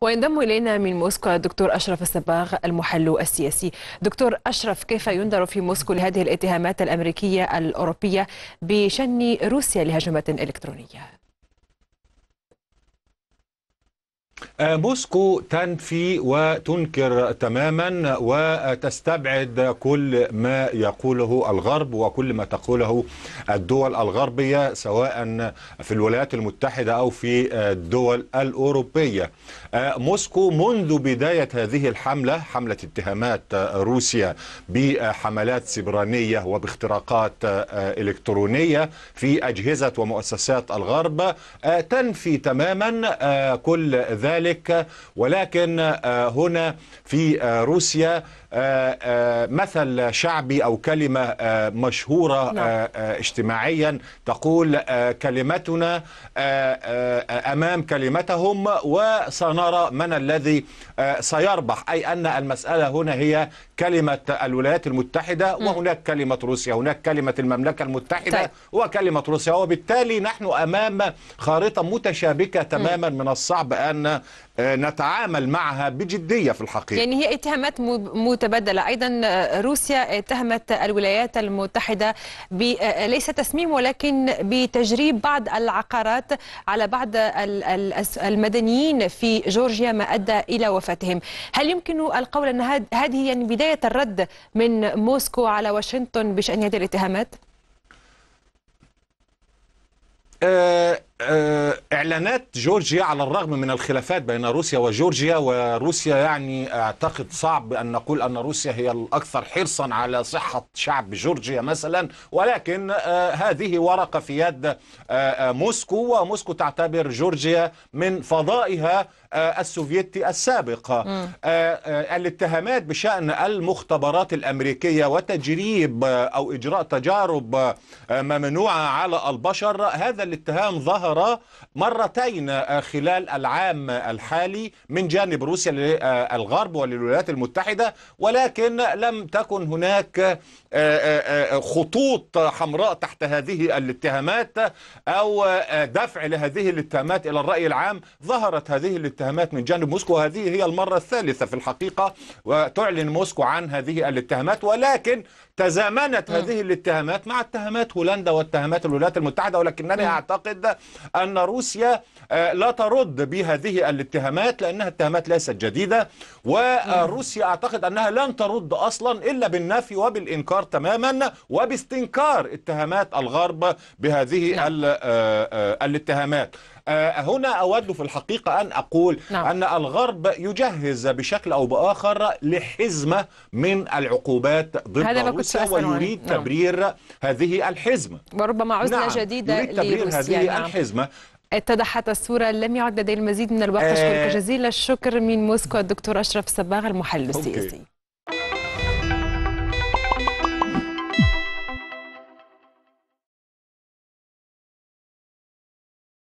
وينضم الينا من موسكو الدكتور اشرف الصباغ المحلو السياسي. دكتور اشرف كيف ينظر في موسكو لهذه الاتهامات الامريكيه الاوروبيه بشن روسيا لهجمات الكترونيه؟ آه، موسكو تنفي وتنكر تماما وتستبعد كل ما يقوله الغرب وكل ما تقوله الدول الغربية سواء في الولايات المتحدة أو في آه، الدول الأوروبية آه، موسكو منذ بداية هذه الحملة حملة اتهامات روسيا بحملات سبرانية وباختراقات إلكترونية في أجهزة ومؤسسات الغرب تنفي تماما كل ذلك ذلك ولكن آه، هنا في آه، روسيا آه، مثل شعبي أو كلمة مشهورة نعم. اجتماعيا تقول كلمتنا أمام كلمتهم وسنرى من الذي سيربح أي أن المسألة هنا هي كلمة الولايات المتحدة وهناك كلمة روسيا هناك كلمة المملكة المتحدة طيب. وكلمة روسيا وبالتالي نحن أمام خارطة متشابكة تماما من الصعب أن آه، نتعامل معها بجدية في الحقيقة يعني هي اتهامات متبادلة أيضا آه، روسيا اتهمت الولايات المتحدة آه، ليس تسميم ولكن بتجريب بعض العقارات على بعض المدنيين في جورجيا ما أدى إلى وفاتهم هل يمكن القول أن هذه يعني بداية الرد من موسكو على واشنطن بشأن هذه الاتهامات؟ أه آه، اعلانات جورجيا على الرغم من الخلافات بين روسيا وجورجيا وروسيا يعني اعتقد صعب ان نقول ان روسيا هي الاكثر حرصا على صحه شعب جورجيا مثلا ولكن آه، هذه ورقه في يد آه، موسكو وموسكو تعتبر جورجيا من فضائها السوفيتي السابق الاتهامات بشان المختبرات الامريكيه وتجريب او اجراء تجارب ممنوعه على البشر هذا الاتهام ظهر أراه مرتين آه، خلال العام الحالي من جانب روسيا للغرب وللولايات المتحدة ولكن لم تكن هناك آه، آه، خطوط حمراء تحت هذه الاتهامات أو دفع لهذه الاتهامات إلى الرأي العام ظهرت هذه الاتهامات من جانب موسكو وهذه هي المرة الثالثة في الحقيقة وتعلن موسكو عن هذه الاتهامات ولكن تزامنت هذه الاتهامات مع اتهامات هولندا واتهامات الولايات المتحدة ولكنني أعتقد أن روسيا آه، لا ترد بهذه الاتهامات لأنها اتهامات ليست جديدة وروسيا أعتقد أنها لن ترد أصلا إلا بالنفي وبالإنكار تماما وباستنكار اتهامات الغرب بهذه نعم. آه، آه، الاتهامات آه، هنا أود في الحقيقة أن أقول نعم. أن الغرب يجهز بشكل أو بآخر لحزمة من العقوبات ضد روسيا ويريد نعم. تبرير هذه الحزمة وربما عزلة نعم. جديدة يريد تبرير هذه نعم. الحزمة اتضحت الصورة لم يعد لدي المزيد من الوقت أشكرك آه. جزيل الشكر من موسكو الدكتور أشرف صباغ المحلل السياسي